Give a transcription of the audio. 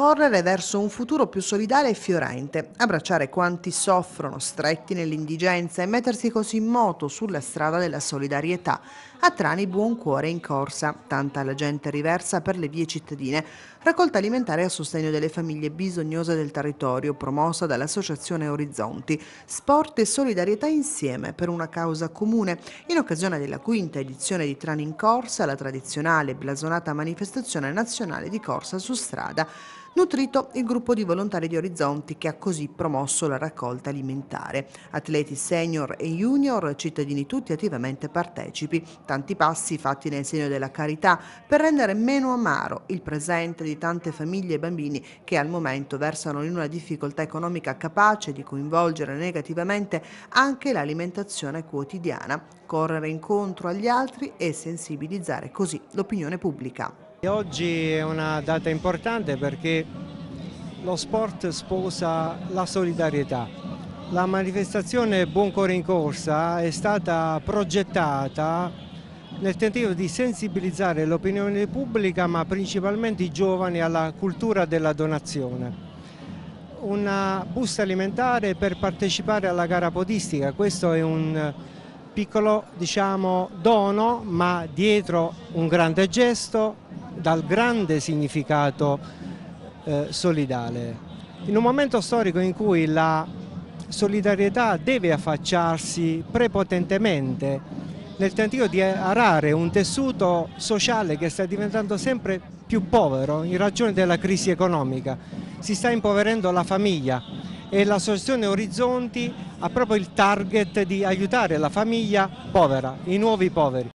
correre verso un futuro più solidale e fiorente, abbracciare quanti soffrono, stretti nell'indigenza e mettersi così in moto sulla strada della solidarietà. A Trani buon cuore in corsa, tanta la gente riversa per le vie cittadine, raccolta alimentare a sostegno delle famiglie bisognose del territorio, promossa dall'associazione Orizzonti, sport e solidarietà insieme per una causa comune, in occasione della quinta edizione di Trani in corsa, la tradizionale blasonata manifestazione nazionale di corsa su strada nutrito il gruppo di volontari di Orizzonti che ha così promosso la raccolta alimentare. Atleti senior e junior, cittadini tutti attivamente partecipi. Tanti passi fatti nel segno della carità per rendere meno amaro il presente di tante famiglie e bambini che al momento versano in una difficoltà economica capace di coinvolgere negativamente anche l'alimentazione quotidiana, correre incontro agli altri e sensibilizzare così l'opinione pubblica. Oggi è una data importante perché lo sport sposa la solidarietà. La manifestazione Buon Cuore in Corsa è stata progettata nel tentativo di sensibilizzare l'opinione pubblica ma principalmente i giovani alla cultura della donazione. Una busta alimentare per partecipare alla gara podistica, questo è un piccolo diciamo, dono ma dietro un grande gesto dal grande significato eh, solidale. In un momento storico in cui la solidarietà deve affacciarsi prepotentemente nel tentativo di arare un tessuto sociale che sta diventando sempre più povero in ragione della crisi economica. Si sta impoverendo la famiglia e l'associazione Orizzonti ha proprio il target di aiutare la famiglia povera, i nuovi poveri.